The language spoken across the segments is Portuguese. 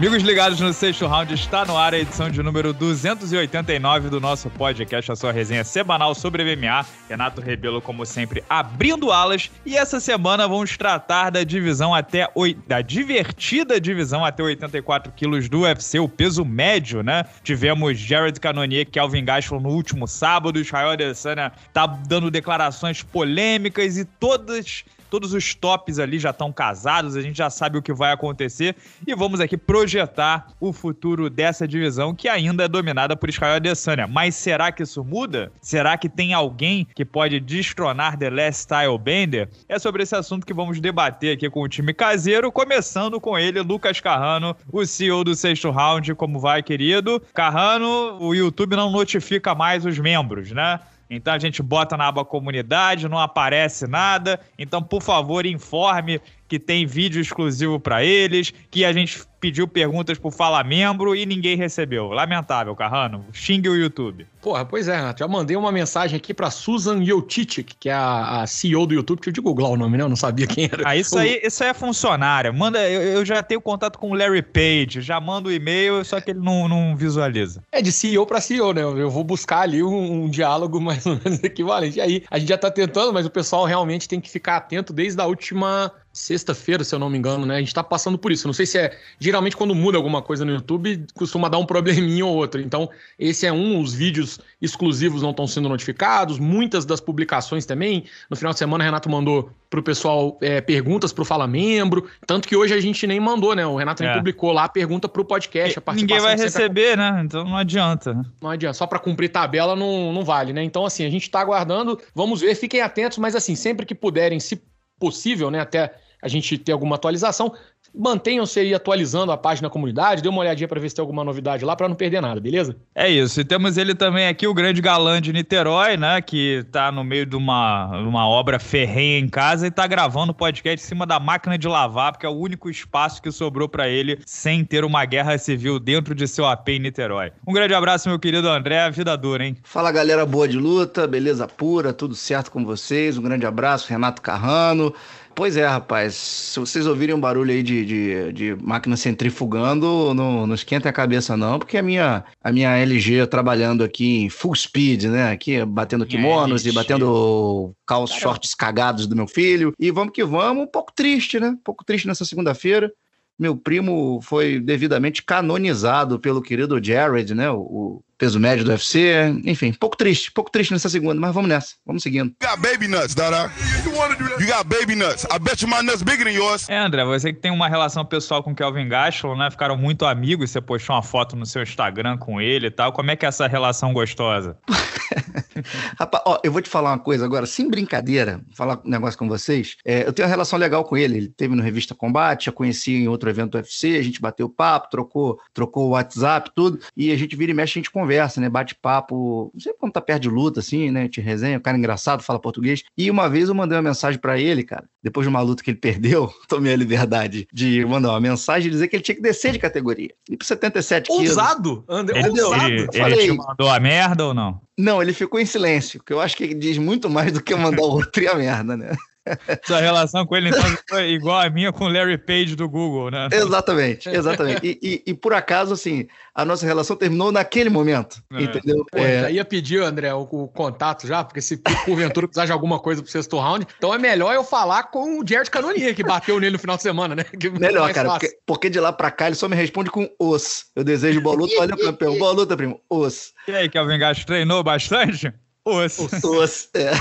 Amigos ligados no sexto round, está no ar a edição de número 289 do nosso podcast, a sua resenha semanal sobre MMA. Renato Rebelo, como sempre, abrindo alas. E essa semana vamos tratar da divisão até da divertida divisão até 84 quilos do UFC, o peso médio, né? Tivemos Jared Cannonier, Kelvin Gastelum no último sábado, Israel Adesanya tá dando declarações polêmicas e todas Todos os tops ali já estão casados, a gente já sabe o que vai acontecer e vamos aqui projetar o futuro dessa divisão que ainda é dominada por Israel Adesanya. Mas será que isso muda? Será que tem alguém que pode destronar The Last Style Bender? É sobre esse assunto que vamos debater aqui com o time caseiro, começando com ele, Lucas Carrano, o CEO do sexto round. Como vai, querido? Carrano, o YouTube não notifica mais os membros, né? Então a gente bota na aba comunidade, não aparece nada. Então, por favor, informe que tem vídeo exclusivo para eles, que a gente pediu perguntas pro Fala Membro e ninguém recebeu. Lamentável, Carrano. Xingue o YouTube. Porra, pois é, Renato. Já mandei uma mensagem aqui pra Susan Yotichik, que é a, a, CEO do YouTube. Deixa eu googlar o nome, né? Eu não sabia quem era. Ah, isso aí, isso aí é funcionário. Manda, eu, eu, já tenho contato com o Larry Page, já mando o e-mail, só que ele não, não visualiza. É de CEO pra CEO, né? Eu vou buscar ali um, um diálogo mais ou menos equivalente. E aí, a gente já tá tentando, mas o pessoal realmente tem que ficar atento desde a última sexta-feira, se eu não me engano, né? A gente está passando por isso. Não sei se é. Geralmente, quando muda alguma coisa no YouTube, costuma dar um probleminha ou outro. Então, esse é um. Os vídeos exclusivos não estão sendo notificados, muitas das publicações também. No final de semana, o Renato mandou pro pessoal é, perguntas pro Fala Membro. Tanto que hoje a gente nem mandou, né? O Renato nem é. publicou lá a pergunta pro podcast. A Ninguém vai tá receber, sempre... né? Então não adianta. Não adianta. Só para cumprir tabela não, não vale, né? Então, assim, a gente está aguardando. Vamos ver. Fiquem atentos, mas, assim, sempre que puderem, se possível, né? Até a gente ter alguma atualização. Mantenham-se aí atualizando a página da comunidade, dê uma olhadinha para ver se tem alguma novidade lá para não perder nada, beleza? É isso. E temos ele também aqui, o grande galã de Niterói, né? Que tá no meio de uma, uma obra ferrenha em casa e tá gravando o podcast em cima da máquina de lavar, porque é o único espaço que sobrou para ele sem ter uma guerra civil dentro de seu AP em Niterói. Um grande abraço, meu querido André. Vida dura, hein? Fala, galera boa de luta, beleza pura, tudo certo com vocês. Um grande abraço, Renato Carrano. Pois é, rapaz. Se vocês ouvirem um barulho aí de, de, de máquina centrifugando, não, não esquentem a cabeça, não, porque a minha, a minha LG trabalhando aqui em full speed, né? Aqui batendo é, kimonos e batendo calços shorts cagados do meu filho. E vamos que vamos, um pouco triste, né? Um pouco triste nessa segunda-feira meu primo foi devidamente canonizado pelo querido Jared, né? O, peso médio do UFC. Enfim, pouco triste, pouco triste nessa segunda, mas vamos nessa. Vamos seguindo. You got baby nuts, Dada. You got baby nuts. I bet you my nuts bigger than yours. É, André, você que tem uma relação pessoal com Kelvin Gastelum, né? Ficaram muito amigos, você postou uma foto no seu Instagram com ele e tal. Como é que é essa relação gostosa? Rapaz, ó, eu vou te falar uma coisa agora, sem brincadeira, falar um negócio com vocês. É, eu tenho uma relação legal com ele. Ele teve no Revista Combate, já conheci em outro evento do UFC, a gente bateu papo, trocou, trocou o WhatsApp, tudo, e a gente vira e mexe, a gente conversa conversa, né? Bate-papo. não sei quando tá perto de luta, assim, né? Te resenha, o cara é engraçado, fala português. E uma vez eu mandei uma mensagem para ele, cara. Depois de uma luta que ele perdeu, tomei a liberdade de mandar uma mensagem e dizer que ele tinha que descer de categoria. E pro 77 ousado, André, ele, ousado! Ele, ele falei, te mandou a merda ou não? Não, ele ficou em silêncio, que eu acho que ele diz muito mais do que mandar o outro e a merda, né? Sua relação com ele então, foi igual a minha com o Larry Page do Google, né? Exatamente, exatamente. E, e, e por acaso, assim, a nossa relação terminou naquele momento, é. entendeu? Pô, é... Já ia pedir, André, o, o, contato já, porque se porventura precisar de alguma coisa pro sexto round, então é melhor eu falar com o Jared Canoninha, que bateu nele no final de semana, né? Que melhor, cara, porque, porque, de lá pra cá ele só me responde com os. Eu desejo boa luta, olha o campeão, boa luta, primo, os. E aí, Kelvin Gás, treinou bastante? Os. Os. os é.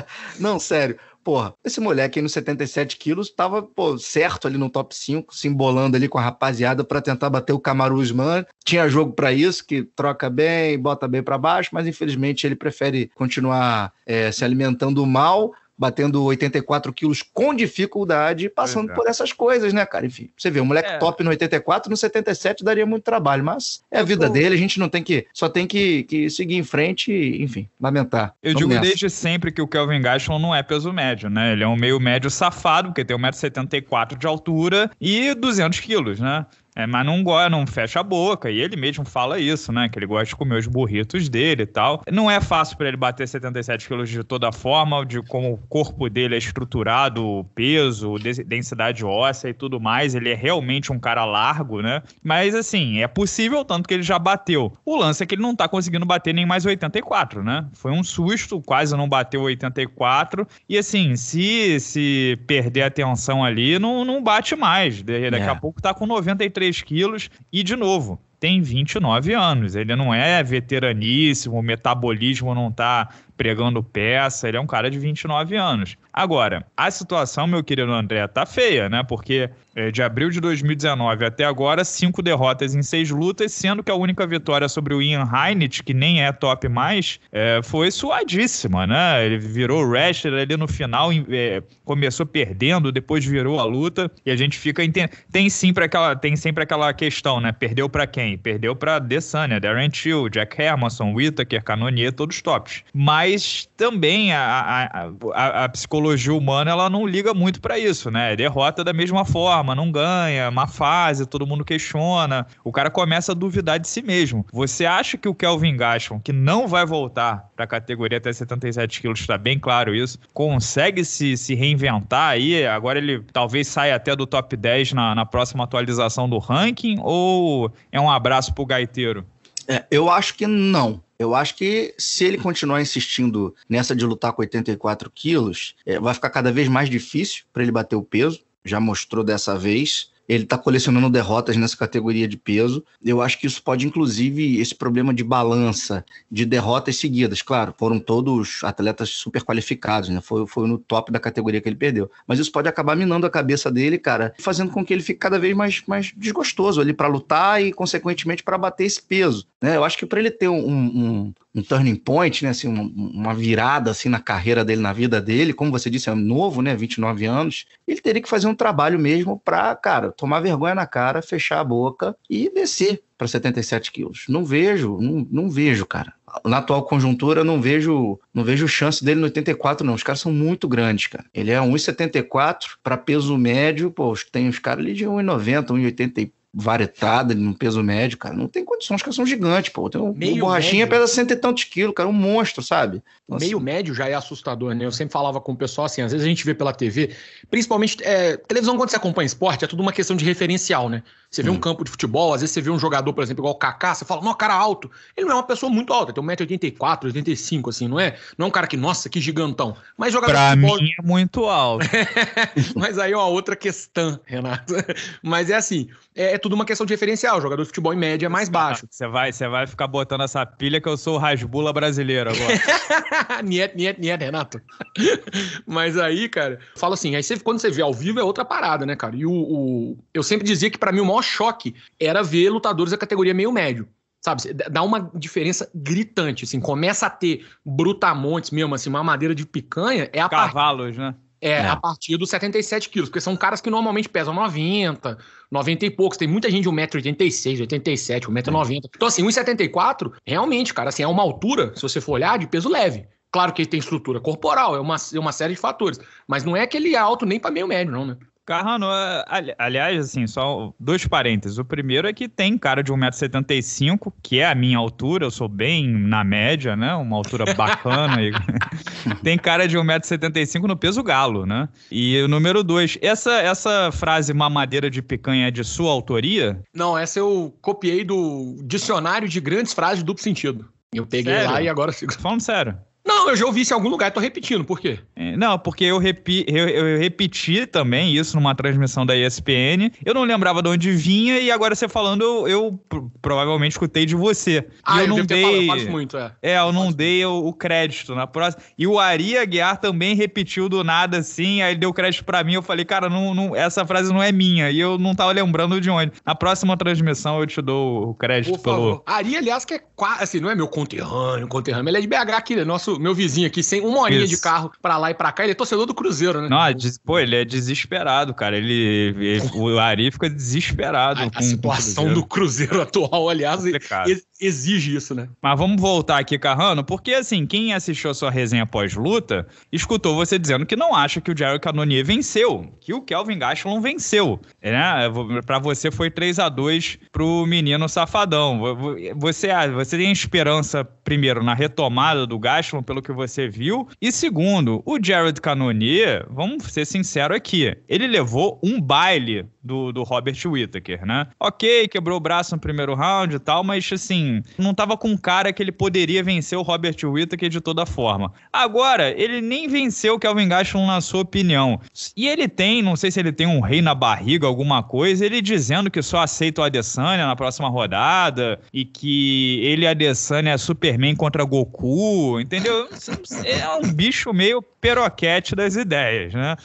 Não, sério porra, esse moleque aí nos 77 quilos tava, pô, certo ali no top 5, se embolando ali com a rapaziada para tentar bater o Camaruzman Usman. Tinha jogo para isso, que troca bem, bota bem para baixo, mas infelizmente ele prefere continuar é, se alimentando mal batendo 84 quilos com dificuldade, passando é. por essas coisas, né, cara? Enfim, você vê, o moleque é. top no 84, no 77 daria muito trabalho, mas é a vida tô... dele, a gente não tem que, só tem que, que seguir em frente e, enfim, lamentar. Eu Vamos digo nessa. desde sempre que o Kelvin Gaston não é peso médio, né? Ele é um meio médio safado, porque tem 1,74m de altura e 200 quilos, né? É, mas não gosta, não fecha a boca. E ele mesmo fala isso, né? Que ele gosta de comer os burritos dele e tal. Não é fácil para ele bater 77 quilos de toda forma, de como o corpo dele é estruturado, o peso, densidade óssea e tudo mais. Ele é realmente um cara largo, né? Mas assim, é possível, tanto que ele já bateu. O lance é que ele não tá conseguindo bater nem mais 84, né? Foi um susto, quase não bateu 84. E assim, se, se perder a tensão ali, não, não bate mais. Daqui é. a pouco tá com 93 3 quilos. E, de novo, tem 29 anos. Ele não é veteraníssimo, o metabolismo não tá pregando peça, ele é um cara de 29 anos. Agora, a situação, meu querido André, tá feia, né? Porque é, de abril de 2019 até agora, cinco derrotas em seis lutas, sendo que a única vitória sobre o Ian Heinrich, que nem é top mais, é, foi suadíssima, né? Ele virou wrestler ali no final, é, começou perdendo, depois virou a luta, e a gente fica Tem, sempre aquela, tem sempre aquela questão, né? Perdeu para quem? bem, perdeu para Desania, né? Darren Till, Jack Hermanson, Whittaker, Canonier, todos tops. Mas também a, a, a, a psicologia humana ela não liga muito para isso, né? Derrota da mesma forma, não ganha, má fase, todo mundo questiona. O cara começa a duvidar de si mesmo. Você acha que o Kelvin Gaston, que não vai voltar para a categoria até 77 quilos, está bem claro isso, consegue se, se reinventar aí? Agora ele talvez saia até do top 10 na, na próxima atualização do ranking? Ou é uma abraço pro gaiteiro? É, eu acho que não. Eu acho que se ele continuar insistindo nessa de lutar com 84 quilos, é, vai ficar cada vez mais difícil para ele bater o peso. Já mostrou dessa vez. Ele está colecionando derrotas nessa categoria de peso. Eu acho que isso pode, inclusive, esse problema de balança, de derrotas seguidas. Claro, foram todos atletas super qualificados, né? Foi, foi no top da categoria que ele perdeu. Mas isso pode acabar minando a cabeça dele, cara, fazendo com que ele fique cada vez mais, mais desgostoso ali para lutar e, consequentemente, para bater esse peso. Né? Eu acho que para ele ter um, um, um turning point, né, assim, uma, uma, virada assim na carreira dele, na vida dele, como você disse, é novo, né, 29 anos, ele teria que fazer um trabalho mesmo para, cara, tomar vergonha na cara, fechar a boca e descer para 77 quilos. Não vejo, não, não vejo, cara. Na atual conjuntura, não vejo, não vejo chance dele no 84, não. Os caras são muito grandes, cara. Ele é 1,74 para peso médio, pô, tem os caras ali de 1,90, 1,80 e varetada no peso médio, cara, não tem condições, que são gigantes, pô. Tem um, meio borrachinha médio. pesa cento e tantos quilos, cara, um monstro, sabe? Então, assim, meio assim... médio já é assustador, né? Eu sempre falava com o pessoal assim, às vezes a gente vê pela TV, principalmente é, televisão quando você acompanha esporte, é tudo uma questão de referencial, né? Você vê hum. um campo de futebol, às vezes você vê um jogador, por exemplo, igual o Kaká, você fala, não, cara alto. Ele não é uma pessoa muito alta, tem 1,84m, 85 assim, não é? Não é um cara que, nossa, que gigantão. Mas jogador pra de futebol... mim é muito alto. Mas aí é uma outra questão, Renato. Mas é assim, é, é, tudo uma questão de referencial. O jogador de futebol em média é mais baixo. Você vai, você vai ficar botando essa pilha que eu sou o rasbula brasileiro agora. niet, niet, niet, Renato. Mas aí, cara, fala assim, aí você, quando você vê ao vivo é outra parada, né, cara? E o, o eu sempre dizia que para mim o maior maior choque era ver lutadores da categoria meio médio. Sabe, dá uma diferença gritante, assim, começa a ter brutamontes mesmo, assim, uma madeira de picanha, é a Cavalos, part... né? É, é, a partir dos 77 quilos, porque são caras que normalmente pesam 90, 90 e poucos. Tem muita gente de 1,86m, 87 1,90m. Então, assim, 1,74 realmente, cara, assim, é uma altura, se você for olhar, de peso leve. Claro que ele tem estrutura corporal, é uma, é uma série de fatores. Mas não é que ele é alto nem para meio médio, não, né? Carrano, é, aliás, assim, só dois parênteses. O primeiro é que tem cara de 1,75m, que é a minha altura, eu sou bem na média, né? Uma altura bacana. tem cara de 1,75m no peso galo, né? E o número dois, essa, essa frase mamadeira de picanha é de sua autoria? Não, essa eu copiei do dicionário de grandes frases de duplo sentido. Eu peguei sério? lá e agora sigo. Falando sério. Não, eu já ouvi isso em algum lugar e tô repetindo. Por quê? É, não, porque eu, repi, eu, eu, repeti também isso numa transmissão da ESPN. Eu não lembrava de onde vinha e agora você falando, eu, eu provavelmente escutei de você. Ah, eu, eu não dei. Falado, eu faço muito, é. É, eu, eu não dei o, o, crédito na próxima. E o Ari Aguiar também repetiu do nada assim, aí deu crédito para mim. Eu falei, cara, não, não, essa frase não é minha. E eu não tava lembrando de onde. Na próxima transmissão eu te dou o crédito Por favor. pelo. Ari, aliás, que é quase. Assim, não é meu conterrâneo, conterrâneo. Ele é de BH aqui, ele é nosso meu, vizinho aqui, sem uma horinha Isso. de carro pra lá e pra cá, ele é torcedor do Cruzeiro, né? Não, é pô, ele é desesperado, cara. Ele, ele o Ari fica desesperado. A, a situação Cruzeiro. do Cruzeiro atual, aliás, é exige isso, né? Mas vamos voltar aqui, Carrano, porque assim, quem assistiu a sua resenha pós-luta escutou você dizendo que não acha que o Jerry Cannonier venceu, que o Kelvin Gastelum venceu. É, né? Para você foi 3 a 2 pro menino safadão. Você, ah, você tem esperança, primeiro, na retomada do Gastelum, pelo que você viu, e segundo, o Jared Cannonier, vamos ser sinceros aqui, ele levou um baile do, do Robert Whittaker, né? Ok, quebrou o braço no primeiro round e tal, mas assim, não tava com cara que ele poderia vencer o Robert Whittaker de toda forma. Agora, ele nem venceu o Kelvin Gastelum na sua opinião. E ele tem, não sei se ele tem um rei na barriga, alguma coisa, ele dizendo que só aceita o Adesanya na próxima rodada e que ele e Adesanya é Superman contra Goku, entendeu? É um bicho meio peroquete das ideias, né?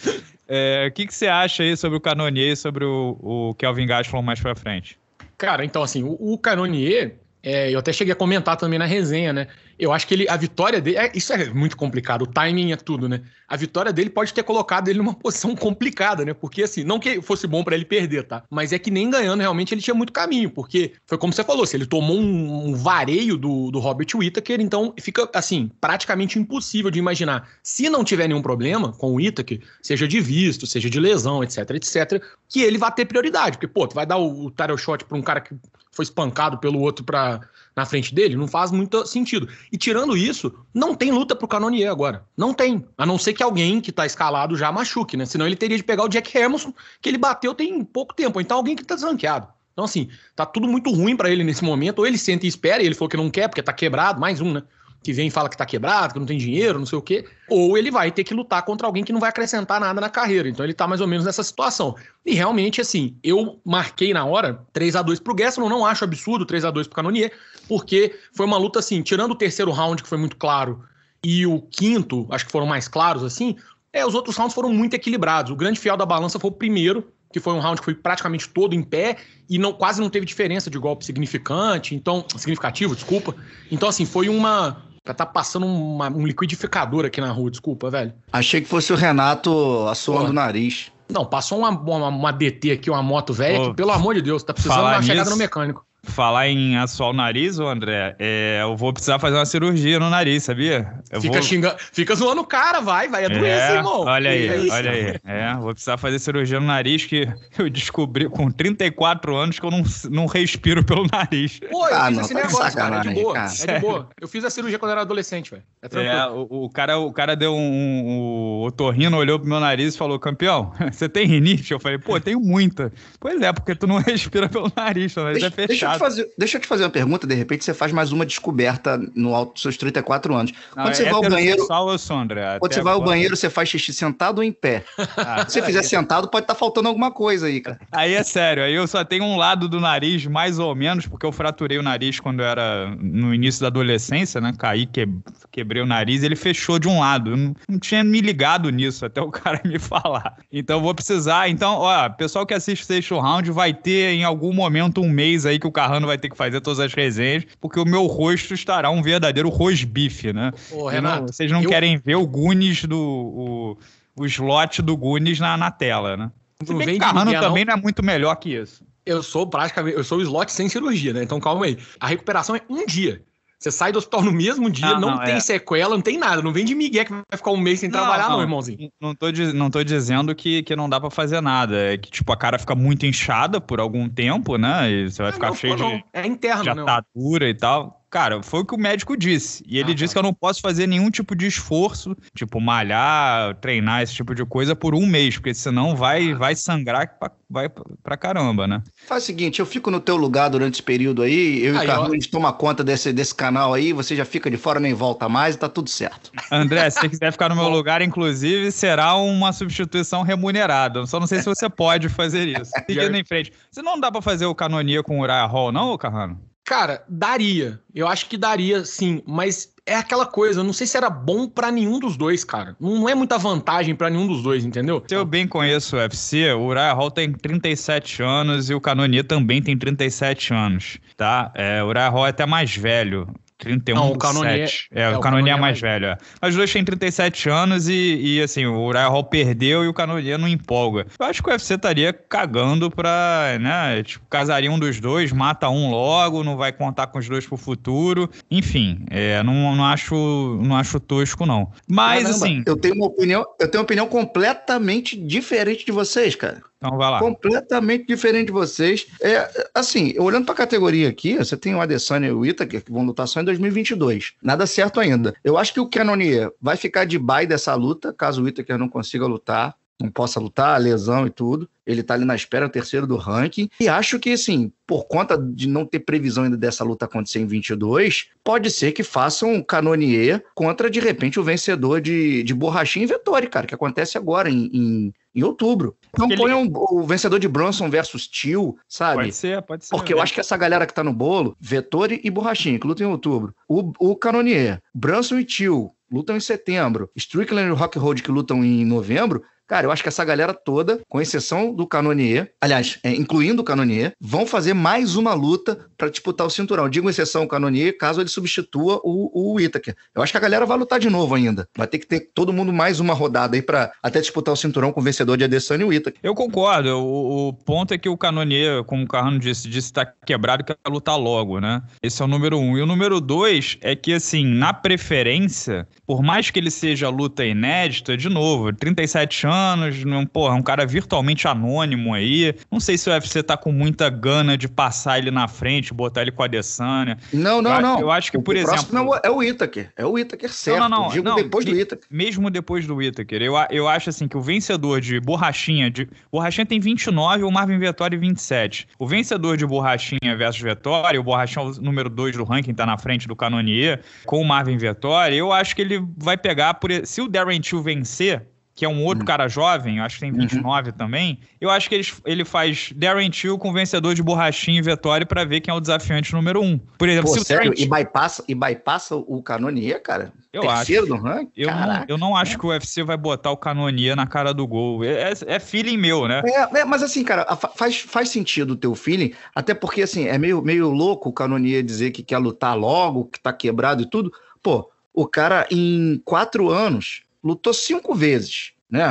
É, o que, que você acha aí sobre o Canonier e sobre o, o Kelvin Gastelum mais para frente? Cara, então assim, o, o Canonier, é, eu até cheguei a comentar também na resenha, né? Eu acho que ele, a vitória dele. É, isso é muito complicado, o timing é tudo, né? A vitória dele pode ter colocado ele numa posição complicada, né? Porque, assim, não que fosse bom para ele perder, tá? Mas é que nem ganhando, realmente, ele tinha muito caminho, porque foi como você falou, se ele tomou um, um, vareio do, do Robert Whittaker, então fica, assim, praticamente impossível de imaginar. Se não tiver nenhum problema com o Whittaker, seja de visto, seja de lesão, etc, etc, que ele vai ter prioridade, porque, pô, tu vai dar o, o title shot pra um cara que foi espancado pelo outro pra, na frente dele, não faz muito sentido. E tirando isso, não tem luta pro Canonier agora. Não tem. A não ser que alguém que tá escalado já machuque, né? Senão ele teria de pegar o Jack Hermanson, que ele bateu tem pouco tempo. então alguém que tá desranqueado. Então, assim, tá tudo muito ruim para ele nesse momento. Ou ele senta e espera, e ele falou que não quer, porque tá quebrado, mais um, né? que vem e fala que está quebrado, que não tem dinheiro, não sei o quê, ou ele vai ter que lutar contra alguém que não vai acrescentar nada na carreira. Então ele está mais ou menos nessa situação. E realmente, assim, eu marquei na hora 3 a 2 pro eu não acho absurdo 3 a 2 pro Canonier, porque foi uma luta assim, tirando o terceiro round, que foi muito claro, e o quinto, acho que foram mais claros, assim, é, os outros rounds foram muito equilibrados. O grande fiel da balança foi o primeiro, que foi um round que foi praticamente todo em pé e não quase não teve diferença de golpe significante, então significativo, desculpa. Então assim, foi uma Tá, tá passando uma, um liquidificador aqui na rua, desculpa, velho. Achei que fosse o Renato assoando o nariz. Não, passou uma, uma, uma, DT aqui, uma moto velha, que, pelo amor de Deus, tá precisando de uma chegada no mecânico. Falar em assoar o nariz, ô André, é, eu vou precisar fazer uma cirurgia no nariz, sabia? Eu fica, vou... xinga... fica zoando o cara, vai, vai, é doença, é, irmão. Olha aí, é olha aí. É, vou precisar fazer cirurgia no nariz, que eu descobri com 34 anos que eu não, não respiro pelo nariz. Pô, eu ah, fiz não, esse tá negócio, cara, é de boa, cara. é de boa. Eu fiz a cirurgia quando eu era adolescente, velho. É É, o, o, cara, o cara deu um, um... O torrino olhou pro meu nariz e falou, campeão, você tem rinite? Eu falei, pô, tenho muita. Pois é, porque tu não respira pelo nariz, teu nariz é fechado te fazer, deixa eu te fazer uma pergunta, de repente você faz mais uma descoberta no alto dos seus 34 anos. Quando Não, é você é vai ao banheiro. Eu sou, Quando você vai ao banheiro, você faz xixi sentado ou em pé? Ah, Se você fizer aí. É sentado, pode estar tá faltando alguma coisa aí, cara. Aí é sério, aí eu só tenho um lado do nariz, mais ou menos, porque eu fraturei o nariz quando eu era no início da adolescência, né? Caí, que, quebrei o nariz, ele fechou de um lado. Eu não, não tinha me ligado nisso até o cara me falar. Então eu vou precisar. Então, ó, pessoal que assiste o round vai ter em algum momento um mês aí que o cara Carrano vai ter que fazer todas as resenhas, porque o meu rosto estará um verdadeiro rosbife, né? Ô, Renato, não, vocês não eu... querem ver o Gunis do. O, o slot do Gunis na, na tela, né? Se bem que Carrano também não. não é muito melhor que isso. Eu sou praticamente, eu sou o slot sem cirurgia, né? Então calma aí. A recuperação é um dia. Você sai do hospital no mesmo dia, não, ah, não, não tem é. sequela, não tem nada. Não vem de Miguel que vai ficar um mês sem não, trabalhar, não, irmãozinho. Não tô, não tô dizendo que, que não dá para fazer nada. É que, tipo, a cara fica muito inchada por algum tempo, né? E você vai ah, ficar cheio de é interno, de atadura e tal. Cara, foi o que o médico disse. E ele ah, disse que eu não posso fazer nenhum tipo de esforço, tipo malhar, treinar, esse tipo de coisa, por um mês, porque senão vai, ah. vai sangrar pra, vai pra caramba, né? Faz o seguinte, eu fico no teu lugar durante esse período aí, eu aí, e o Carlos, gente toma conta desse, desse canal aí, você já fica de fora, nem volta mais, tá tudo certo. André, se você quiser ficar no meu lugar, inclusive, será uma substituição remunerada. só não sei se você pode fazer isso. Seguindo em frente. Você não dá pra fazer o canonia com o Uriah Hall, não, Carrano? Cara, daria. Eu acho que daria, sim. Mas é aquela coisa, eu não sei se era bom para nenhum dos dois, cara. Não é muita vantagem para nenhum dos dois, entendeu? Se eu bem conheço o UFC, o Uriah Hall tem 37 anos e o Canonia também tem 37 anos, tá? É, o Uriah Hall é até mais velho. 31 Não, o Canonier, é, é, o Canonier é, é mais velho. É. Mas os dois têm 37 anos e, e assim, o Uriah Hall perdeu e o Canonier não empolga. Eu acho que o UFC estaria cagando pra, né, tipo, casaria um dos dois, mata um logo, não vai contar com os dois pro futuro. Enfim, é, não, não, acho, não acho tosco, não. Mas, Caramba, assim... Eu tenho uma opinião, eu tenho uma opinião completamente diferente de vocês, cara. Então vai lá. Completamente diferente de vocês. É, assim, olhando para a categoria aqui, você tem o Adesanya e o Itaker que vão lutar só em 2022. Nada certo ainda. Eu acho que o Canonier vai ficar de bye dessa luta, caso o Itaker não consiga lutar não possa lutar, lesão e tudo. Ele tá ali na espera, terceiro do ranking. E acho que, assim, por conta de não ter previsão ainda dessa luta acontecer em 22, pode ser que façam um canonier contra, de repente, o vencedor de, de Borrachinha e Vettori, cara, que acontece agora em, em em outubro. Então Porque ponham o vencedor de Bronson versus Tio, sabe? Pode ser, pode ser. Porque eu acho que essa galera que tá no bolo, Vettori e Borrachinha, que lutam em outubro. O, o Canonier, Bronson e Tio, lutam em setembro. Strickland e Rockhold que lutam em novembro, Cara, eu acho que essa galera toda, com exceção do Canonier, aliás, é, incluindo o Canonier, vão fazer mais uma luta para disputar o cinturão. Digo exceção o Canonier, caso ele substitua o, o Itaker. Eu acho que a galera vai lutar de novo ainda. Vai ter que ter todo mundo mais uma rodada aí para até disputar o cinturão com o vencedor de Adesanya e o Itaker. Eu concordo. O, o, ponto é que o Canonier, como o Carrano disse, disse está quebrado e quer lutar logo, né? Esse é o número um. E o número dois é que, assim, na preferência, por mais que ele seja luta inédita, de novo, 37 anos anos, não, porra, um cara virtualmente anônimo aí. Não sei se o UFC tá com muita gana de passar ele na frente, botar ele com a Adesanya. Não, não, eu, não. Eu acho que, por o exemplo... próximo é o Itaker, é o Itaker certo. Não, não, não. Digo não, depois do Itaker. Mesmo depois do Itaker, eu, eu acho assim que o vencedor de Borrachinha, de, Borrachinha tem 29, o Marvin Vettori 27. O vencedor de Borrachinha versus Vettori, o borrachão é número 2 do ranking, tá na frente do Canonier, com o Marvin Vettori, eu acho que ele vai pegar, por, se o Darren Till vencer, que é um outro uhum. cara jovem, acho que tem 29 uhum. também. Eu acho que ele, ele faz Darren Till com vencedor de borrachinha e Vettori para ver quem é o desafiante número um. Por exemplo, Pô, se sério? Darren... E, bypassa, e bypassa o Canonier, cara? Eu Terceiro acho. ranking? Eu, não, eu não acho que o UFC vai botar o Canonier na cara do gol. É, é, é feeling meu, né? É, é, mas assim, cara, faz, faz sentido o teu feeling, até porque assim, é meio, meio louco o Canonier dizer que quer lutar logo, que tá quebrado e tudo. Pô, o cara em quatro anos lutou cinco vezes. Né?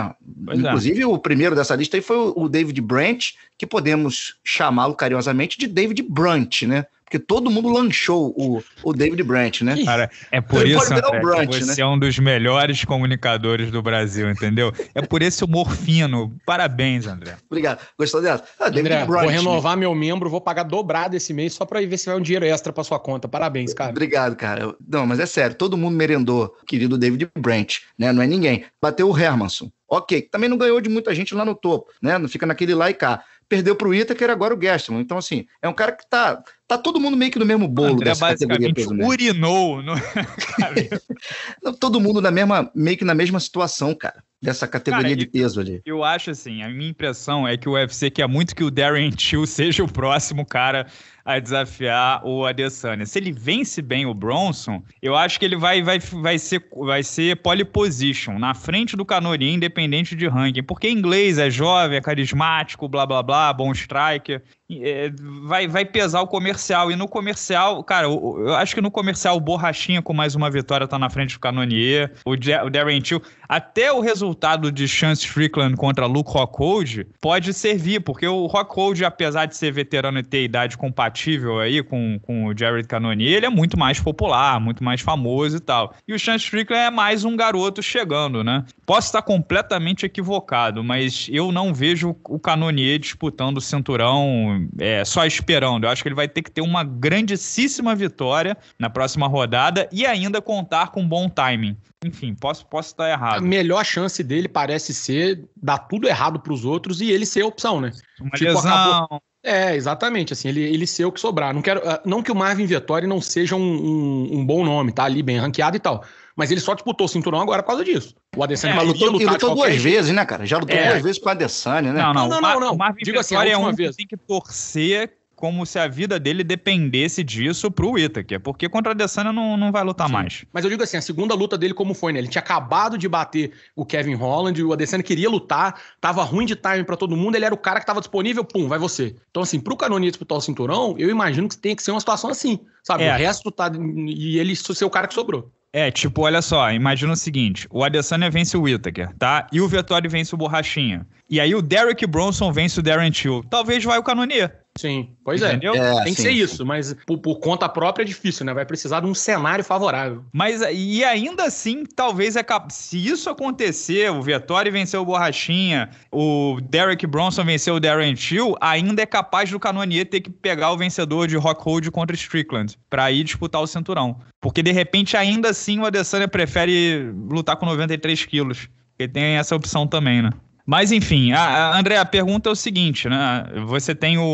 É. Inclusive, é. o primeiro dessa lista aí foi o David Branch, que podemos chamá-lo carinhosamente de David Branch, né? Porque todo mundo lanchou o, o David Brandt, né? Cara, é por isso André, Brandt, que você né? é um dos melhores comunicadores do Brasil, entendeu? É por esse humor fino. Parabéns, André. Obrigado. Gostou dessa? Ah, David André, Brandt, vou renovar né? meu membro, vou pagar dobrado esse mês só para ver se vai um dinheiro extra para sua conta. Parabéns, cara. Obrigado, cara. Não, mas é sério, todo mundo merendou, querido David Brandt, né? Não é ninguém. Bateu o Hermanson. Ok, também não ganhou de muita gente lá no topo, né? Não fica naquele lá e cá perdeu para o Itaker, agora o Gastelum. Então, assim, é um cara que tá, tá todo mundo meio que no mesmo bolo André dessa categoria. Peso urinou. No... todo mundo na mesma, meio que na mesma situação, cara, dessa categoria cara, de peso ali. Eu acho, assim, a minha impressão é que o UFC quer muito que o Darren Till seja o próximo cara a desafiar o Adesanya. Se ele vence bem o Bronson, eu acho que ele vai, vai, vai, ser, vai ser pole position, na frente do Canorinha, independente de ranking. Porque inglês é jovem, é carismático, blá blá blá, bom striker. É, vai, vai pesar o comercial. E no comercial, cara, eu, eu, acho que no comercial o Borrachinha com mais uma vitória tá na frente do Canonier, o, o Darren Till. Até o resultado de Chance Strickland contra Luke Rockhold pode servir, porque o Rockhold, apesar de ser veterano e ter idade compatível, compatível aí com, com o Jared Cannonier, ele é muito mais popular, muito mais famoso e tal. E o Chance Strickland é mais um garoto chegando, né? Posso estar completamente equivocado, mas eu não vejo o Cannonier disputando o cinturão é, só esperando. Eu acho que ele vai ter que ter uma grandíssima vitória na próxima rodada e ainda contar com bom timing. Enfim, posso, posso estar errado. A melhor chance dele parece ser dar tudo errado para os outros e ele ser a opção, né? Uma tipo, lesão, acabou... É, exatamente. Assim, ele, ele ser o que sobrar. Não quero, ah, não que o Marvin Vettori não seja um, um, um bom nome, tá ali bem ranqueado e tal. Mas ele só disputou o cinturão agora por causa disso. O Adesanya é, mas lutou, lutou duas jeito. vezes, né, cara? Já lutou é. duas vezes com o Adesanya, né? Não, não, não. não, não, não. O Marvin Digo assim, a é última é um vez. tem que torcer como se a vida dele dependesse disso pro Itaker, porque contra a Adesanya não, não vai lutar Sim. mais. Mas eu digo assim, a segunda luta dele como foi, né? Ele tinha acabado de bater o Kevin Holland, o Adesanya queria lutar, tava ruim de time para todo mundo, ele era o cara que tava disponível, pum, vai você. Então assim, pro Canonia disputar o cinturão, eu imagino que tem que ser uma situação assim, sabe? É. O resto tá... e ele ser o cara que sobrou. É, tipo, olha só, imagina o seguinte, o Adesanya vence o Whittaker, tá? E o Vettori vence o Borrachinha. E aí o Derek Bronson vence o Darren Till. Talvez vai o Canonier. Sim, pois é. Entendeu? é. é Tem que ser isso, mas por, por, conta própria é difícil, né? Vai precisar de um cenário favorável. Mas e ainda assim, talvez é cap... se isso acontecer, o Vettori venceu o Borrachinha, o Derek Bronson venceu o Darren Till, ainda é capaz do Canonier ter que pegar o vencedor de Rockhold contra Strickland para ir disputar o cinturão. Porque de repente ainda assim o Adesanya prefere lutar com 93 quilos. Porque tem essa opção também, né? Mas enfim, a, a, André, a pergunta é o seguinte, né? Você tem o,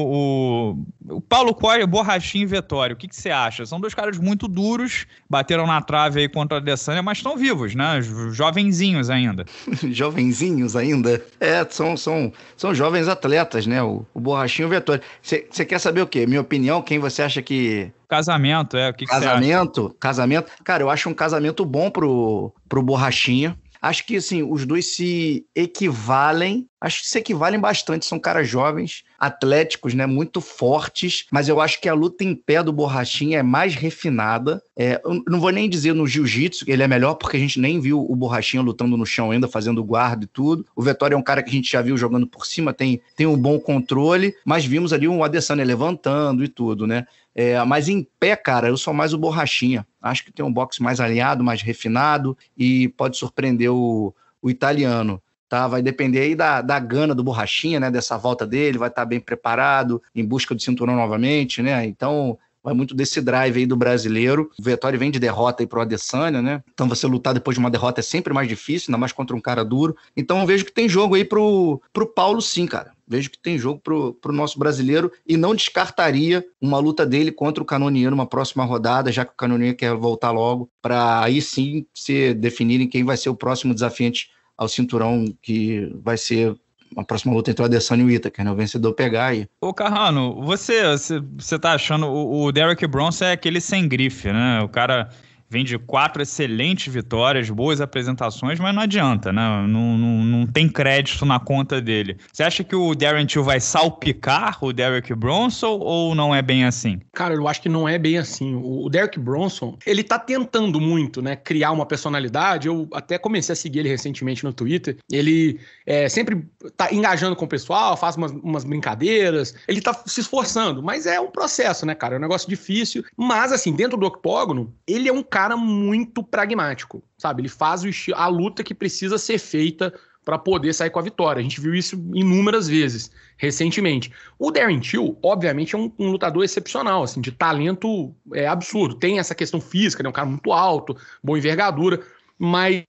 o, o Paulo Coelho, Borrachinho e Vetório. O que, que, você acha? São dois caras muito duros, bateram na trave aí contra a Adesanya, mas estão vivos, né? Jovenzinhos ainda. jovenzinhos ainda? É, são, são, são jovens atletas, né? O, o Borrachinho e o Vetório. Você quer saber o quê? Minha opinião, quem você acha que... Casamento, é. O que casamento, que casamento. Cara, eu acho um casamento bom pro, pro Borrachinha. Acho que assim, os dois se equivalem, acho que se equivalem bastante, são caras jovens, atléticos, né, muito fortes, mas eu acho que a luta em pé do Borrachinha é mais refinada. É, não vou nem dizer no jiu-jitsu, ele é melhor porque a gente nem viu o Borrachinha lutando no chão ainda, fazendo guarda e tudo. O Vettori é um cara que a gente já viu jogando por cima, tem, tem um bom controle, mas vimos ali um Adesanya levantando e tudo, né? É, mas em pé, cara, eu sou mais o borrachinha. Acho que tem um boxe mais alinhado, mais refinado e pode surpreender o, o italiano. Tá, vai depender aí da, da gana do borrachinha, né? Dessa volta dele, vai estar tá bem preparado, em busca do cinturão novamente, né? Então, vai é muito desse drive aí do brasileiro. O Vettori vem de derrota aí pro Adesanya, né? Então você lutar depois de uma derrota é sempre mais difícil, ainda mais contra um cara duro. Então eu vejo que tem jogo aí pro, pro Paulo sim, cara. Vejo que tem jogo pro, pro nosso brasileiro e não descartaria uma luta dele contra o Canoninha numa próxima rodada, já que o Canoninha quer voltar logo, para aí sim se definirem quem vai ser o próximo desafiante ao cinturão que vai ser a próxima luta entre o Adesanya e o Itaker, é, né? O vencedor pegar aí. Ô, Carrano, você, você, você tá achando... O, o Derek Bronson é aquele sem grife, né? O cara vem de quatro excelentes vitórias, boas apresentações, mas não adianta, né? Não, não, não tem crédito na conta dele. Você acha que o Darren Till vai salpicar o Derek Bronson ou não é bem assim? Cara, eu acho que não é bem assim. O Derek Bronson, ele tá tentando muito, né? Criar uma personalidade. Eu até comecei a seguir ele recentemente no Twitter. Ele é, sempre tá engajando com o pessoal, faz umas, umas brincadeiras. Ele tá se esforçando, mas é um processo, né, cara? É um negócio difícil. Mas, assim, dentro do octógono, ele é um cara cara muito pragmático, sabe? Ele faz a luta que precisa ser feita para poder sair com a vitória. A gente viu isso inúmeras vezes recentemente. O Darren Till, obviamente, é um, um lutador excepcional, assim, de talento é, absurdo. Tem essa questão física, é né? um cara muito alto, boa envergadura, mas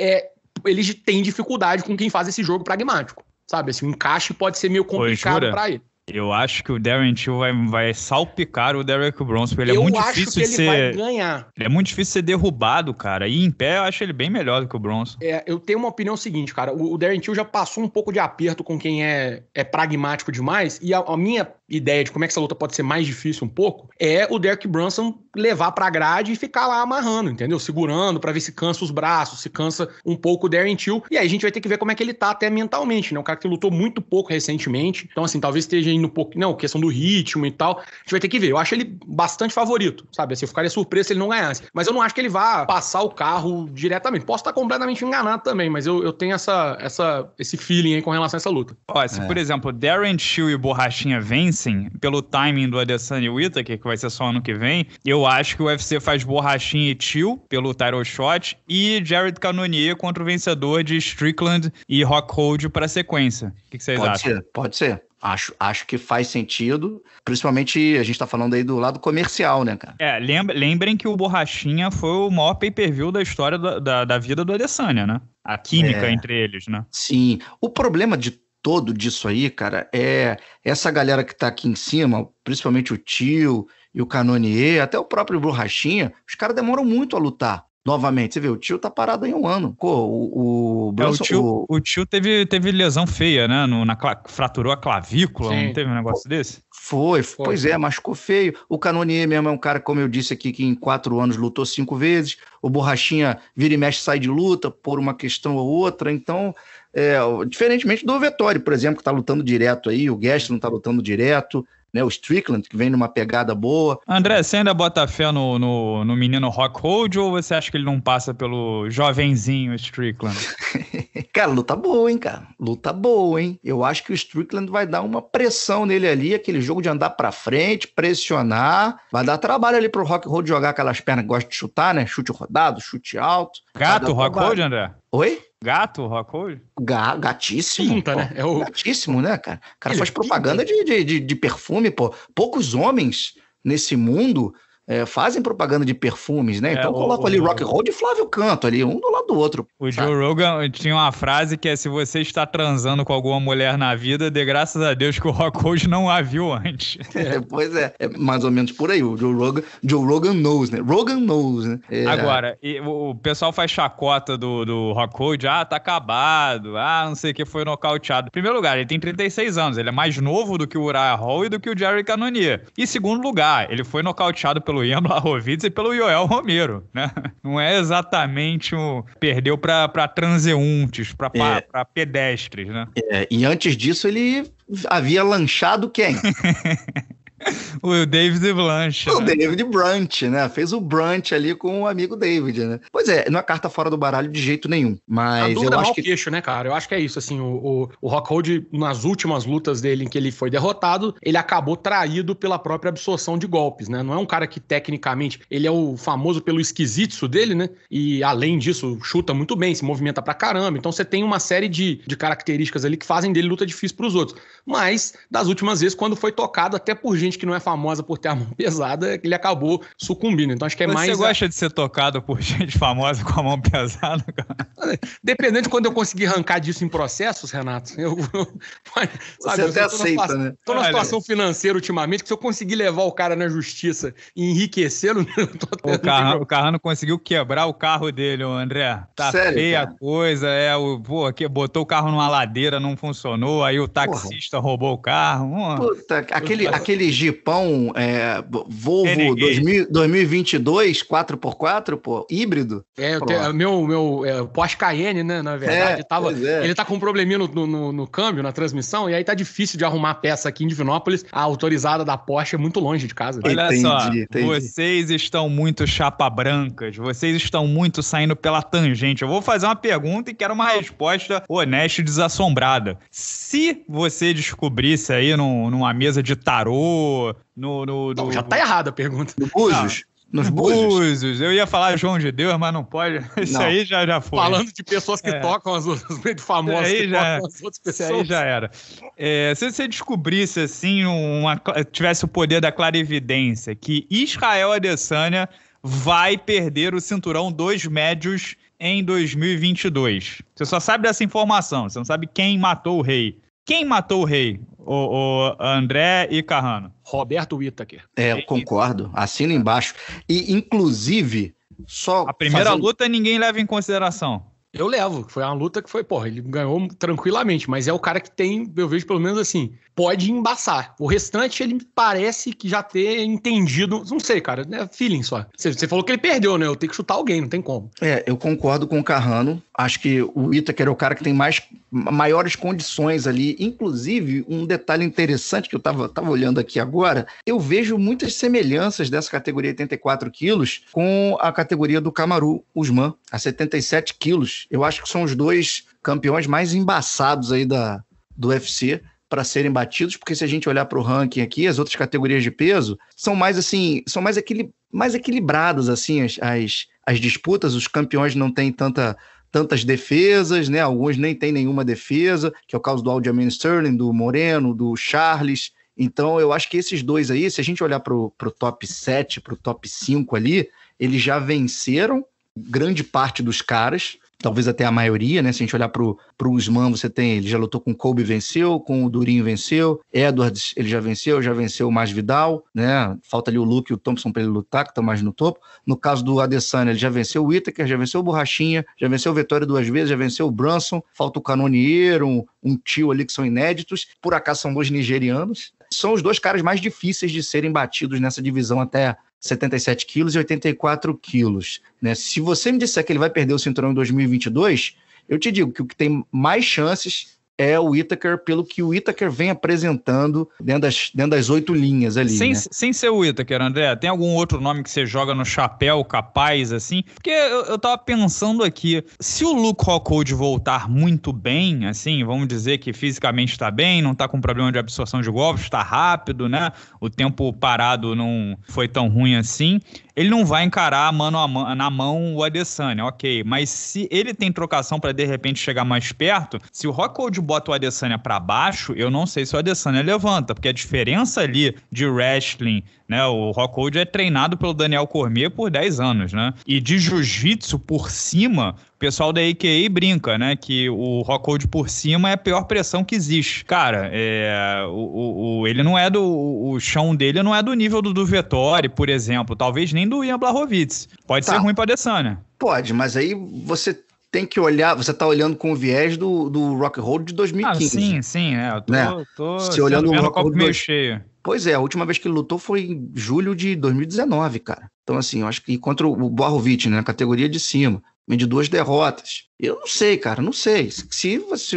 é, ele tem dificuldade com quem faz esse jogo pragmático, sabe? Assim, o encaixe pode ser meio complicado para ele. Eu acho que o Darren Till vai, vai salpicar o Derek Bronson, porque ele é eu é muito difícil de ser. Vai ganhar. Ele é muito difícil ser derrubado, cara. E em pé eu acho ele bem melhor do que o Bronson. É, eu tenho uma opinião seguinte, cara. O, o Darren Till já passou um pouco de aperto com quem é, é pragmático demais. E a, a minha ideia de como é que essa luta pode ser mais difícil um pouco, é o Derek Brunson levar pra grade e ficar lá amarrando, entendeu? Segurando para ver se cansa os braços, se cansa um pouco o Darren Till. E aí a gente vai ter que ver como é que ele tá até mentalmente, né? Um cara que lutou muito pouco recentemente. Então, assim, talvez esteja indo um pouco. Não, questão do ritmo e tal. A gente vai ter que ver. Eu acho ele bastante favorito, sabe? Assim, eu ficaria surpreso se ele não ganhasse. Mas eu não acho que ele vá passar o carro diretamente. Posso estar tá completamente enganado também, mas eu, eu tenho essa, essa, esse feeling aí com relação a essa luta. Olha, se é. por exemplo, Darren Till e Borrachinha vencem sim pelo timing do Adesanya e Whittaker, que vai ser só ano que vem, eu acho que o UFC faz Borrachinha e Tio pelo title shot e Jared Cannonier contra o vencedor de Strickland e Rockhold para sequência. O que, vocês acham? pode Ser, pode ser. Acho, acho que faz sentido, principalmente a gente está falando aí do lado comercial, né, cara? É, lembra, lembrem que o Borrachinha foi o maior pay-per-view da história da, da, da, vida do Adesanya, né? A química é, entre eles, né? Sim. O problema de todo disso aí, cara, é essa galera que tá aqui em cima, principalmente o Tio e o Canonier, até o próprio Borrachinha, os caras demoram muito a lutar. Novamente, você vê, o tio tá parado em um ano. Pô, o, o, é, o tio, o... o... tio teve, teve lesão feia, né? No, na, fraturou a clavícula, Sim. não teve um negócio desse? Foi, foi pois é, machucou feio. O Canonier mesmo é um cara, como eu disse aqui, que em quatro anos lutou cinco vezes. O Borrachinha vira e mexe, sai de luta por uma questão ou outra. Então, é, diferentemente do Vettori, por exemplo, que está lutando direto aí, o Guest não está lutando direto né? O Strickland, que vem numa pegada boa. André, você ainda bota fé no, no, no menino Rockhold ou você acha que ele não passa pelo jovenzinho Strickland? cara, luta boa, hein, cara? Luta boa, hein? Eu acho que o Strickland vai dar uma pressão nele ali, aquele jogo de andar para frente, pressionar. Vai dar trabalho ali pro Rockhold jogar aquelas pernas que gosta de chutar, né? Chute rodado, chute alto. Gato Rockhold, André? Oi? Gato, Rockhold? Ga, gatíssimo. Pinta, né? É o... Gatíssimo, né, cara? O cara Ele é faz propaganda de, de, de perfume, pô. Poucos homens nesse mundo é, fazem propaganda de perfumes, né? É, então é, colocam ali rock and roll de Flávio Canto ali, um do lado do outro. O sabe? Joe Rogan tinha uma frase que é se você está transando com alguma mulher na vida, dê graças a Deus que o Rock Hoje não a viu antes. É, pois é, é mais ou menos por aí. O Joe Rogan, Joe Rogan knows, né? Rogan knows, né? É. Agora, e, o pessoal faz chacota do, do Rock Hoje, ah, tá acabado, ah, não sei o que, foi nocauteado. Em primeiro lugar, ele tem 36 anos, ele é mais novo do que o Uriah Hall e do que o Jerry Cannonier. E segundo lugar, ele foi nocauteado pelo pelo Ian Blahovitz e pelo Joel Romero, né? Não é exatamente um perdeu para transeuntes, para é. pedestres, né? É. E antes disso ele havia lanchado quem? O David Blanche. O né? David Brunch, né? Fez o Brunch ali com o amigo David, né? Pois é, não é carta fora do baralho de jeito nenhum. Tá mas eu é acho que... queixo, né, cara? Eu acho que é isso, assim, o, o, o Rockhold, nas últimas lutas dele em que ele foi derrotado, ele acabou traído pela própria absorção de golpes, né? Não é um cara que, tecnicamente, ele é o famoso pelo esquisito dele, né? E, além disso, chuta muito bem, se movimenta pra caramba. Então, você tem uma série de, de características ali que fazem dele luta difícil pros outros. Mas, das últimas vezes, quando foi tocado até por gente gente que não é famosa por ter a mão pesada, ele acabou sucumbindo. Então acho que é mais. Você gosta a... de ser tocado por gente famosa com a mão pesada, cara? Dependendo de quando eu conseguir arrancar disso em processos, Renato. Eu, sabe, Você eu até aceita, né? situação, né? Estou numa situação financeira ultimamente que se eu conseguir levar o cara na justiça e enriquecê-lo, né, o, carro, o não conseguiu quebrar o carro dele, André. Tá Sério, feia cara? a coisa, é o. Pô, que botou o carro numa ladeira, não funcionou, aí o taxista Porra. roubou o carro. Puta, aquele, aquele Jeepão é, Volvo 2022 4x4, pô, híbrido. É, eu meu, meu é, Porsche Cayenne, né, na verdade, é, tava, é. ele tá com um probleminha no, no, no, câmbio, na transmissão, e aí tá difícil de arrumar a peça aqui em Divinópolis, a autorizada da Porsche é muito longe de casa. Olha entendi, só, entendi. vocês estão muito chapa brancas, vocês estão muito saindo pela tangente. Eu vou fazer uma pergunta e quero uma resposta honesta e desassombrada. Se você descobrisse aí num, numa mesa de tarô no. no, no, Não, já tá errada a pergunta. No Búzios. Não. Nos búzios. búzios. Eu ia falar João de Deus, mas não pode. Isso não. aí já, já foi. Falando de pessoas que é. tocam as outras, muito famosas aí que já, tocam as outras pessoas. Isso aí já era. É, se você descobrisse, assim, uma, tivesse o poder da clarividência, que Israel Adesanya vai perder o cinturão dos médios em 2022. Você só sabe dessa informação, você não sabe quem matou o rei. Quem matou o rei? o, o André e Carrano. Roberto Whittaker. É, eu concordo. Assina embaixo. E, inclusive, só. A primeira fazendo... luta ninguém leva em consideração. Eu levo. Foi uma luta que foi, porra, ele ganhou tranquilamente, mas é o cara que tem, eu vejo pelo menos assim, pode embaçar. O restante, ele parece que já ter entendido. Não sei, cara, né? Feeling só. Você, você falou que ele perdeu, né? Eu tenho que chutar alguém, não tem como. É, eu concordo com o Carrano. Acho que o Itaker é o cara que tem mais maiores condições ali. Inclusive, um detalhe interessante que eu estava tava olhando aqui agora, eu vejo muitas semelhanças dessa categoria 84 quilos com a categoria do Camaru Usman, a 77 quilos. Eu acho que são os dois campeões mais embaçados aí da, do UFC para serem batidos, porque se a gente olhar para o ranking aqui, as outras categorias de peso são mais assim, são mais, equili mais equilibradas assim as, as, as disputas, os campeões não têm tanta tantas defesas, né? Alguns nem têm nenhuma defesa, que é o caso do Aldiamin Sterling, do Moreno, do Charles. Então, eu acho que esses dois aí, se a gente olhar para o top 7, para o top 5 ali, eles já venceram grande parte dos caras talvez até a maioria, né? Se a gente olhar para o Usman, você tem, ele já lutou com o Kobe, venceu, com o Durinho, venceu, Edwards, ele já venceu, já venceu o Mais Vidal, né? Falta ali o Luke e o Thompson para ele lutar, que estão mais no topo. No caso do Adesanya, ele já venceu o Itaker, já venceu o Borrachinha, já venceu o Vitória duas vezes, já venceu o Brunson, falta o Canonier, um, um tio ali que são inéditos, por acaso são dois nigerianos. São os dois caras mais difíceis de serem batidos nessa divisão até 77 quilos e 84 quilos. Né? Se você me disser que ele vai perder o cinturão em 2022, eu te digo que o que tem mais chances é o Itaker, pelo que o Itaker vem apresentando dentro das, dentro das oito linhas ali. Sem, né? sem ser o Itaker, André, tem algum outro nome que você joga no chapéu capaz, assim? Porque eu, eu tava pensando aqui, se o Luke Rockhold voltar muito bem, assim, vamos dizer que fisicamente tá bem, não tá com problema de absorção de golpes, tá rápido, né? O tempo parado não foi tão ruim assim ele não vai encarar mano a mano, na mão o Adesanya, ok. Mas se ele tem trocação para de repente chegar mais perto, se o Rockhold bota o Adesanya para baixo, eu não sei se o Adesanya levanta, porque a diferença ali de wrestling né? O Rockhold é treinado pelo Daniel Cormier por 10 anos, né? E de jiu-jitsu por cima, o pessoal da AKA brinca, né? Que o Rockhold por cima é a pior pressão que existe. Cara, é, o, o, ele não é do. O chão dele não é do nível do, do Vettori, por exemplo. Talvez nem do Ian Blachowicz. Pode tá. ser ruim pra Adesanya. Pode, mas aí você tem que olhar, você está olhando com o viés do, do Rock Hold de 2015. Ah, sim, sim, é. Eu tô, né? tô, olhando o Rock Hold meio cheio. Pois é, a última vez que ele lutou foi em julho de 2019, cara. Então, assim, eu acho que contra o Blahovic, né, na categoria de cima, vem de duas derrotas. Eu não sei, cara, não sei. Se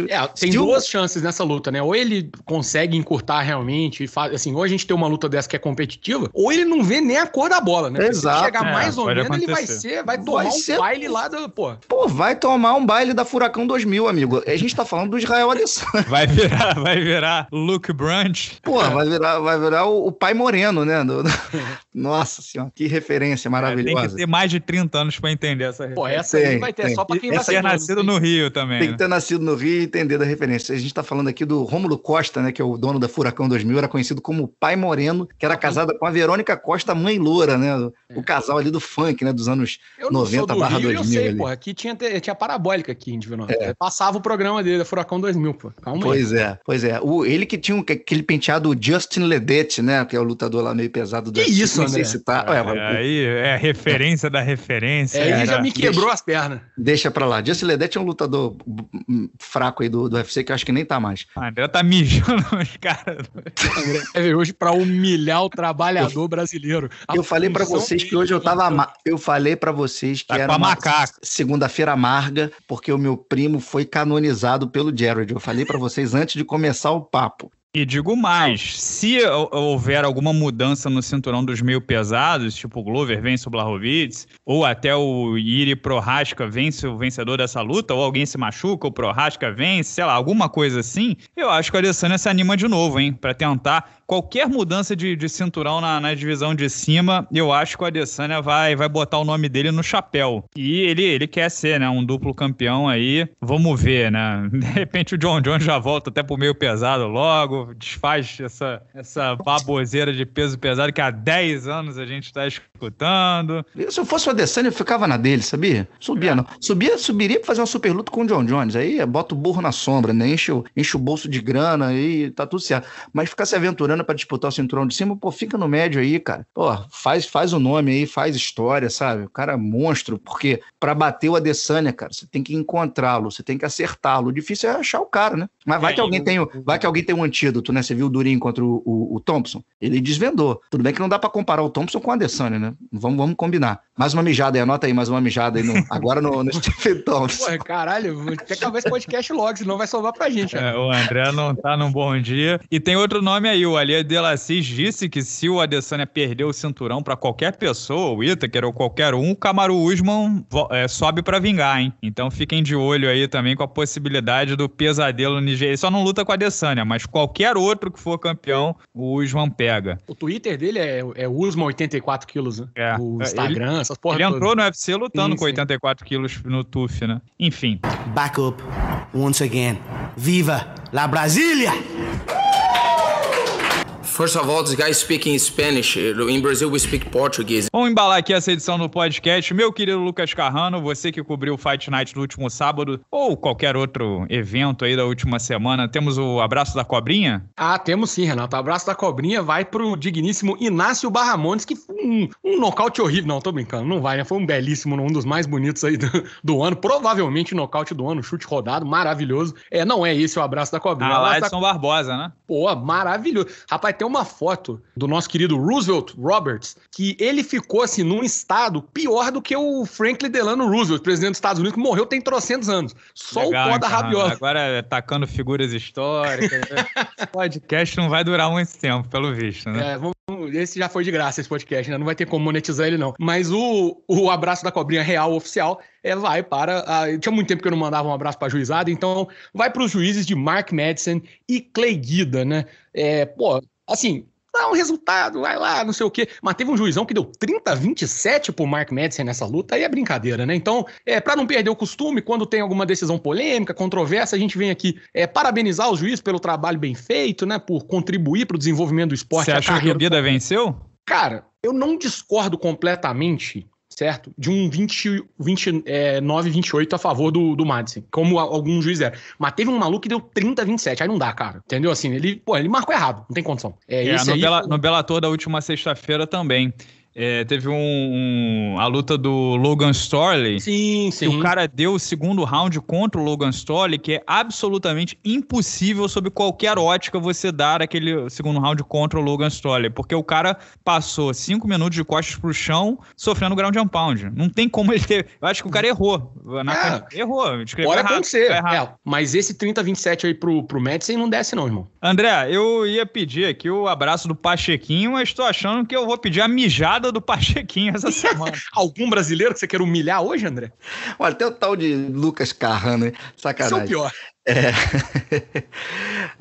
É, tem se duas chances nessa luta, né? Ou ele consegue encurtar realmente, e faz, assim, ou a gente tem uma luta dessa que é competitiva, ou ele não vê nem a cor da bola, né? Exato. Se chegar é, mais ou menos, acontecer. ele vai ser, vai tomar vai um ser... baile lá da. Pô. pô, vai tomar um baile da Furacão 2000, amigo. A gente tá falando do Israel Adesanya. Vai virar, vai virar Luke Branch. Pô, vai virar, vai virar o, o pai moreno, né? Do, do... Nossa senhora, que referência maravilhosa. É, tem que ter mais de 30 anos pra entender essa referência. Pô, essa tem, aí vai ter tem. só pra quem vai ser é nascido no Rio também. Tem que ter nascido no Rio e entender da referência. A gente está falando aqui do Rômulo Costa, né, que é o dono da Furacão 2000, era conhecido como Pai Moreno, que era casado com a Verônica Costa, mãe Loura, né? É. O casal ali do funk, né, dos anos eu 90 barra do 2000. Eu sei, pô. aqui tinha, tinha parabólica aqui em É. Passava o programa dele, da Furacão 2000, pô. Calma pois é, pois é. O, ele que tinha um, aquele penteado Justin Ledette, né, que é o lutador lá meio pesado. Do que isso, né? André? Tá. É, aí é referência da referência. É, ele já me quebrou deixa, as pernas. Deixa pra lá. Justin esse Ledete é um lutador fraco aí do, do UFC, que eu acho que nem tá mais. Ah, André tá mijando os caras. André hoje pra humilhar o trabalhador brasileiro. A eu falei para vocês que hoje eu é tava. Eu falei para vocês que tá era uma segunda-feira amarga, porque o meu primo foi canonizado pelo Jared. Eu falei para vocês antes de começar o papo. E digo mais, se houver alguma mudança no cinturão dos meio pesados, tipo o Glover vence o Blahovic, ou até o Iri Prohaska vence o vencedor dessa luta, ou alguém se machuca, o Prohaska vence, sei lá, alguma coisa assim, eu acho que o Adesanya se anima de novo, hein, para tentar qualquer mudança de, de cinturão na, na, divisão de cima, eu acho que o Adesanya vai, vai botar o nome dele no chapéu. E ele, ele quer ser, né? Um duplo campeão aí. Vamos ver, né? De repente o John Jones já volta até pro meio pesado logo, desfaz essa, essa baboseira de peso pesado que há 10 anos a gente tá escutando. Se eu fosse o Adesanya, eu ficava na dele, sabia? Subia, é. não. Subia, subiria pra fazer uma super luta com o John Jones. Aí bota o burro na sombra, né? Enche, enche o bolso de grana e tá tudo certo. Mas ficar se aventurando brigando para disputar o cinturão de cima, pô, fica no médio aí, cara. Pô, faz, faz o nome aí, faz história, sabe? O cara é monstro, porque para bater o Adesanya, cara, você tem que encontrá-lo, você tem que acertá-lo. O difícil é achar o cara, né? Mas vai, é, que, alguém eu... tem, vai que alguém tem um antídoto, né? Você viu o Durinho contra o, o, o Thompson? Ele desvendou. Tudo bem que não dá para comparar o Thompson com o Adesanya, né? Vamos, vamos combinar. Mais uma mijada aí, anota aí, mais uma mijada aí. No, agora no, no Stephen Thompson. Porra, caralho, tem que acabar esse podcast logo, senão vai salvar pra gente. É, o André não tá num bom dia. E tem outro nome aí, o Ali Maria de Lassis disse que se o Adesanya perder o cinturão para qualquer pessoa, o Itaker ou qualquer um, o Camaro Usman é, sobe para vingar, hein? Então fiquem de olho aí também com a possibilidade do pesadelo nigeriano. Só não luta com a Adesanya, mas qualquer outro que for campeão, o Usman pega. O Twitter dele é, é Usman 84 quilos, né? É. O é, Instagram, ele, essas porra Ele entrou no UFC lutando sim, com 84 sim. quilos no TUF, né? Enfim. Back up, once again. Viva la Brasília! First of all, this guy speaking Spanish. In Brazil we speak Portuguese. Vamos embalar aqui essa edição do podcast. Meu querido Lucas Carrano, você que cobriu o Fight Night do último sábado ou qualquer outro evento aí da última semana, temos o abraço da cobrinha? Ah, temos sim, Renato. O abraço da cobrinha vai pro digníssimo Inácio Barramontes, que foi um, um nocaute horrível. Não, tô brincando, não vai, né? Foi um belíssimo, um dos mais bonitos aí do, do ano. Provavelmente nocaute do ano, chute rodado, maravilhoso. É, não é esse o abraço da cobrinha. Ah, lá, é da... Barbosa, né? Pô, maravilhoso. Rapaz, até uma foto do nosso querido Roosevelt Roberts, que ele ficou assim num estado pior do que o Franklin Delano Roosevelt, presidente dos Estados Unidos, que morreu tem trocentos anos. Só Legal, o pó da então. rabiola. rabiosa. Agora atacando é figuras históricas. esse né? podcast não vai durar muito tempo, pelo visto, né? É, vamos esse já foi de graça, esse podcast, né? Não vai ter como monetizar ele, não. Mas o, o abraço da cobrinha real oficial é, vai para. A, tinha muito tempo que eu não mandava um abraço para juizada, então vai para os juízes de Mark Madison e Clay Guida, né? É, pô, assim, dá um resultado, vai lá, não sei o quê. Mas teve um juizão que deu 30 a 27 pro Mark Madison nessa luta, aí é brincadeira, né? Então, é, para não perder o costume, quando tem alguma decisão polêmica, controversa, a gente vem aqui é, parabenizar o juiz pelo trabalho bem feito, né? Por contribuir para o desenvolvimento do esporte. Você acha que a bebida venceu? Cara, eu não discordo completamente certo? De um 20, 29, 28 a favor do, do Madison, como algum juiz era. Mas teve um maluco que deu 30, 27. Aí não dá, cara. Entendeu? Assim, ele, pô, ele marcou errado. Não tem condição. É, é esse no, aí, Bela, no da última sexta-feira também. É, teve um, um, a luta do Logan Storley. Sim, sim. Que o cara deu o segundo round contra o Logan Storley, que é absolutamente impossível, sob qualquer ótica, você dar aquele segundo round contra o Logan Storley. Porque o cara passou cinco minutos de costas pro chão, sofrendo ground and pound. Não tem como ele ter. Eu acho que o cara errou. Na é, Errou. Pode errado, acontecer. É, mas esse 30-27 aí pro, pro Madison não desce, não, irmão. André, eu ia pedir aqui o abraço do Pachequinho, mas tô achando que eu vou pedir a mijada do Pachequinho essa semana. Algum brasileiro que você quer humilhar hoje, André? Olha, tem o tal de Lucas Carrano, sacanagem. Isso é o pior. É...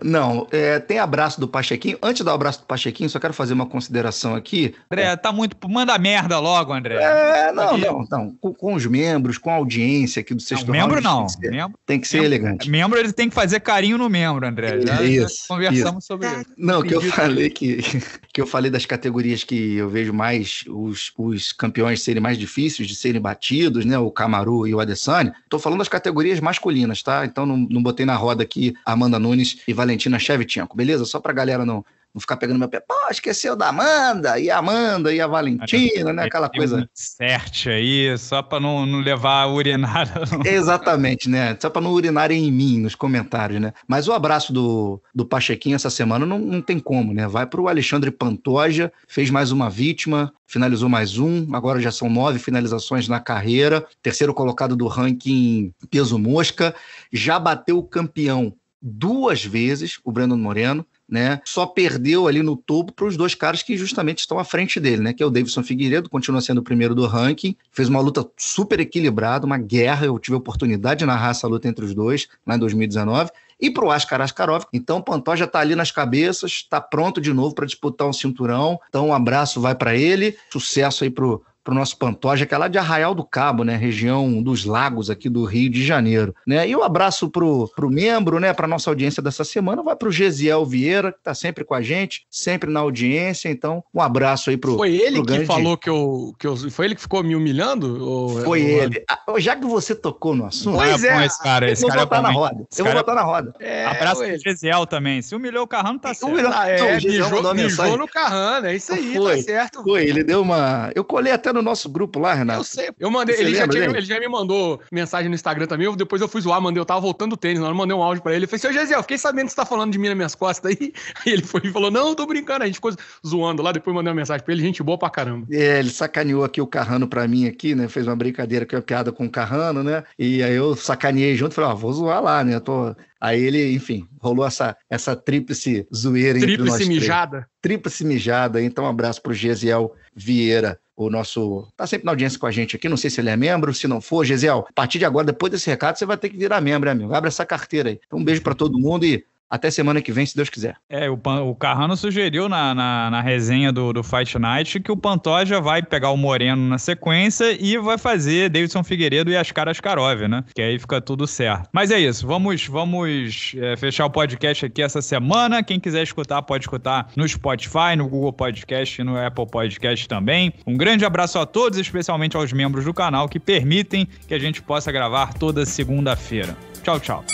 Não, é, tem abraço do Pachequinho. Antes do abraço do Pachequinho, só quero fazer uma consideração aqui. André, é... tá muito. Manda merda logo, André. É, não, não, não. Com, com, os membros, com a audiência aqui do sexto não, Membro não. Tem que ser, membro, tem que ser membro, elegante. Membro, ele tem que fazer carinho no membro, André. Isso, já, conversamos isso. sobre tá. isso. Não, que eu falei que, que eu falei das categorias que eu vejo mais os, os campeões serem mais difíceis de serem batidos, né? O Camaru e o Adesanya. Tô falando das categorias masculinas, tá? Então não, não botei na roda aqui Amanda Nunes e Valentina Shevchenko, beleza? Só pra galera não, não ficar pegando meu pé. Pô, esqueceu da Amanda, e a Amanda, e a Valentina, né? Aquela coisa. Certe aí, só para não, não levar a urinar. Exatamente, né? Só para não urinarem em mim nos comentários, né? Mas o abraço do, do Pachequinho essa semana não, não tem como, né? Vai para o Alexandre Pantoja, fez mais uma vítima, finalizou mais um, agora já são nove finalizações na carreira, terceiro colocado do ranking peso mosca, já bateu o campeão duas vezes, o Brandon Moreno, né? Só perdeu ali no topo para os dois caras que justamente estão à frente dele, né? Que é o Davidson Figueiredo, continua sendo o primeiro do ranking, fez uma luta super equilibrada, uma guerra. Eu tive a oportunidade de narrar essa luta entre os dois lá em 2019 e para o Askar Askarov. Então o Pantoja está ali nas cabeças, está pronto de novo para disputar um cinturão. Então um abraço vai para ele, sucesso aí para o para o nosso Pantoja, que é lá de Arraial do Cabo, né? Região dos Lagos aqui do Rio de Janeiro. Né? E um abraço para o membro, né? Para nossa audiência dessa semana, vai para o Gesiel Vieira, que está sempre com a gente, sempre na audiência. Então, um abraço aí para o. Foi ele que falou que eu, que eu. Foi ele que ficou me humilhando? Ou... Foi ele. Ah, já que você tocou no assunto. Pois é, esse é. cara, eu esse vou cara é botar é na roda. Eu vou é botar na roda. É, abraço para Gesiel também. Se humilhou o Carrano, tá certo. Humilhou, ah, é, não, o Gesiel mijou, mijou no Carrano, é isso aí, foi, tá certo. Foi, ele deu uma. Eu colhei até no nosso grupo lá, Renato. Eu sei. Eu mandei, ele já, tinha, ele já, me mandou mensagem no Instagram também. Depois eu fui zoar, mandei, eu tava voltando o tênis, eu mandei um áudio pra ele. ele falou seu Gesiel, fiquei sabendo que você tá falando de mim nas minhas costas. Aí, aí ele foi e falou: não, tô brincando. A gente ficou zoando lá, depois mandei uma mensagem pra ele, gente boa pra caramba. É, ele sacaneou aqui o Carrano pra mim aqui, né? Fez uma brincadeira que é piada com o Carrano, né? E aí eu sacaneei junto, falei, ó, ah, vou zoar lá, né? Eu tô... Aí ele, enfim, rolou essa, essa tríplice zoeira tríplice entre nós mijada. Tríplice mijada. Então, um abraço pro Gesiel Vieira o nosso. tá sempre na audiência com a gente aqui. Não sei se ele é membro, se não for. Jeziel a partir de agora, depois desse recado, você vai ter que virar membro, amigo. Abre essa carteira aí. Então, um beijo para todo mundo e até semana que vem, se Deus quiser. É, o, Pan, o Carrano sugeriu na, na, na, resenha do, do Fight Night que o Pantoja vai pegar o Moreno na sequência e vai fazer Davidson Figueiredo e as Caras Askarov, né? Que aí fica tudo certo. Mas é isso, vamos, vamos é, fechar o podcast aqui essa semana. Quem quiser escutar, pode escutar no Spotify, no Google Podcast e no Apple Podcast também. Um grande abraço a todos, especialmente aos membros do canal que permitem que a gente possa gravar toda segunda-feira. Tchau, tchau.